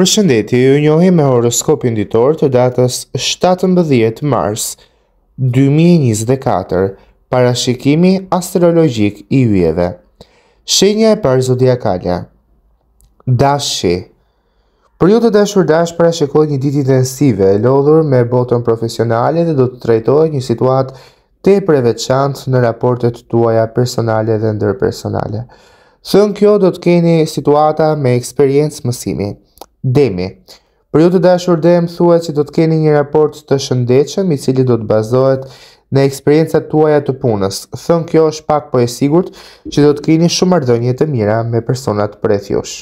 Për ju njohi me horoskopin ditor të datës 17 mars 2024, parashikimi astrologik i ujeve. Shenja e parë zodiakale. Dashi. Për ju të dashur dash parashikohet një ditë intensive, e lodhur me botën profesionale dhe do të trajtohet një situatë te përveçant në raportet tuaja personale dhe ndërpersonale. Thënë kjo do të keni situata me eksperiencë mësimi. Demi. Për ju të dashur dem, thua që do të keni një raport të shëndetshëm i cili do të bazohet në eksperiencat tuaja të punës. Thënë kjo është pak po e sigurt që do të keni shumë marrëdhënie të mira me personat të prej jush.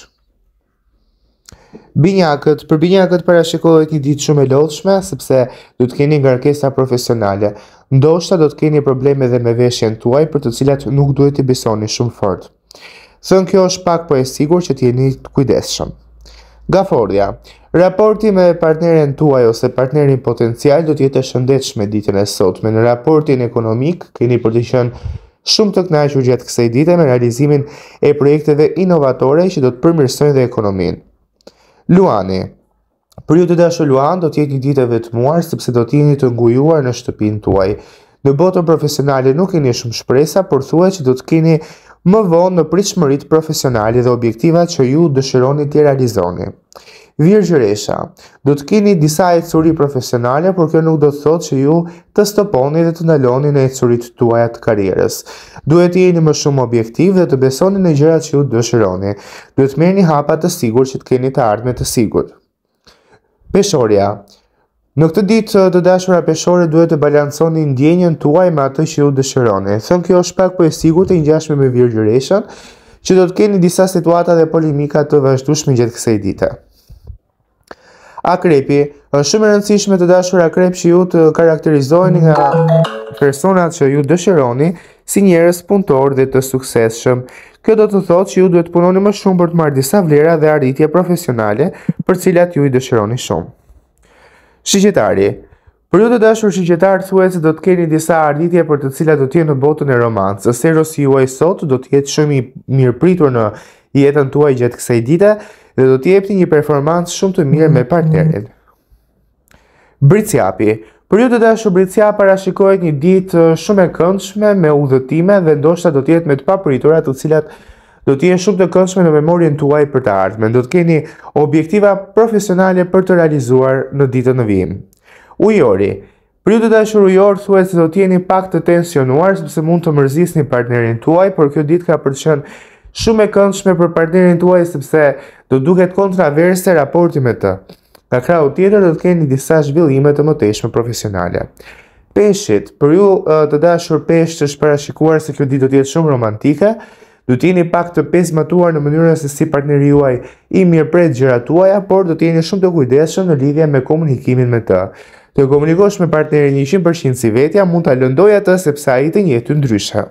Binjakët, për binjakët parashikohet një ditë shumë e lodhshme sepse do të keni ngarkesa profesionale. Ndoshta do të keni probleme dhe me veshjen tuaj për të cilat nuk duhet të besoni shumë fort. Thon kjo është pak po e sigurt që t'jeni të kujdesshëm. Gaforja, raporti me partneren tuaj ose partnerin potencial do tjetë shëndetshme ditën e sotme. Në raportin ekonomik, keni për të qënë shumë të knaqur gjatë kësaj dite me realizimin e projekteve inovatore që do të përmirësojnë dhe ekonomin. Luani, për ju të dashë Luan do tjetë një të vetëmuar sepse do jeni të ngujuar në shtëpin tuaj. Në botën profesionale nuk keni shumë shpresa, por thua që do të keni më vonë në pritshmëritë profesionale dhe objektivat që ju dëshironi të realizoni. Virgjëresha, do të keni disa e curi profesionale, por kjo nuk do të thotë që ju të stoponi dhe të ndaloni në e curit të tuaj karierës. Duhet t'jeni më shumë objektiv dhe të besoni në gjërat që ju dëshironi. Duhet të një hapa të sigur që të keni të ardhme të sigur. Peshoria, Peshoria, Në këtë ditë të dashura peshore duhet të balansoni ndjenjën tuaj me atë që ju dëshironi. Thënë kjo është pak po e sigur të ngjashme me Virgjëreshën, që do të keni disa situata dhe polemika të vazhdueshme gjatë kësaj dite. Akrepi, është shumë e rëndësishme të dashur akrep që ju të karakterizojnë nga personat që ju dëshironi si njerës punëtor dhe të sukseshëm. Kjo do të thotë që ju duhet punoni më shumë për të marrë disa vlera dhe arritje profesionale për cilat ju i dëshironi shumë. Shqiqetari Për ju të dashur shqiqetar, thue se do të keni disa arditje për të cilat do t'je në botën e se Seros juaj sot do t'je të shumë i mirë pritur në jetën tuaj gjithë kësaj dite dhe do t'je epti një performancë shumë të mirë me partnerin. Britsjapi Për ju të dashur para shikojt një ditë shumë e këndshme me udhëtime dhe ndoshta do t'jetë me të papriturat të cilat do të jenë shumë të këndshme në memorien tuaj për të ardhmen. Do të keni objektiva profesionale për të realizuar në ditën në vim. Ujori, për ju të dashur ujor, thuaj se do të jeni pak të tensionuar, sepse mund të mërzis një partnerin tuaj, por kjo ditë ka për të qënë shumë e këndshme për partnerin tuaj, sepse do duket kontraverse raporti me të. Nga krau tjetër do të keni disa zhvillimet të mëtejshme profesionale. Peshit, për ju të dashur pesht të shparashikuar se kjo ditë do tjetë shumë romantike, Do t'jeni pak të pesmatuar në mënyrën se si partneri juaj i mirë pret gjërat tuaja, por do të jeni shumë të kujdesshëm në lidhje me komunikimin me të. Të komunikosh me partnerin 100% si vetja mund ta lëndoja atë sepse ai të njëjtë ndryshë.